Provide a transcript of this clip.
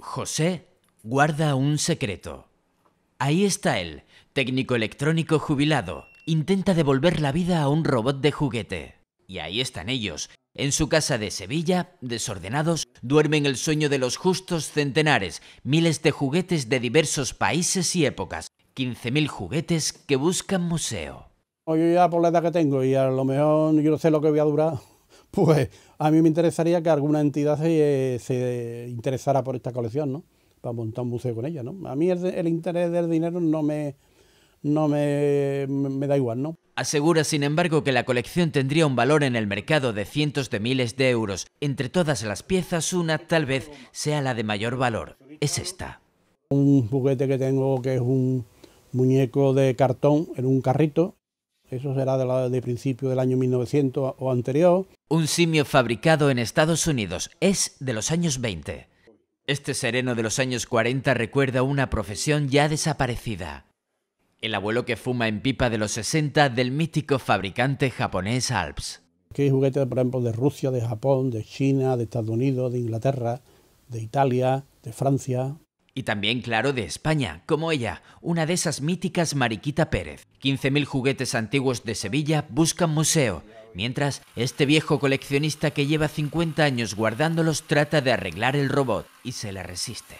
José guarda un secreto. Ahí está él, técnico electrónico jubilado. Intenta devolver la vida a un robot de juguete. Y ahí están ellos. En su casa de Sevilla, desordenados, duermen el sueño de los justos centenares, miles de juguetes de diversos países y épocas, 15.000 juguetes que buscan museo. Yo ya por la edad que tengo y a lo mejor yo no sé lo que voy a durar pues a mí me interesaría que alguna entidad se, interesara por esta colección, ¿no? Para montar un museo con ella, ¿no? A mí el, interés del dinero no me, no me, da igual, ¿no? Asegura, sin embargo, que la colección tendría un valor en el mercado de cientos de miles de euros. Entre todas las piezas, una tal vez sea la de mayor valor. Es esta. Un juguete que tengo que es un muñeco de cartón en un carrito. Eso será de, la, de principio del año 1900 o anterior. Un simio fabricado en Estados Unidos es de los años 20. Este sereno de los años 40 recuerda una profesión ya desaparecida. El abuelo que fuma en pipa de los 60 del mítico fabricante japonés Alps. Aquí hay juguetes, por ejemplo, de Rusia, de Japón, de China, de Estados Unidos, de Inglaterra, de Italia, de Francia. Y también, claro, de España, como ella, una de esas míticas Mariquita Pérez. 15.000 juguetes antiguos de Sevilla buscan museo Mientras, este viejo coleccionista que lleva 50 años guardándolos trata de arreglar el robot y se le resiste.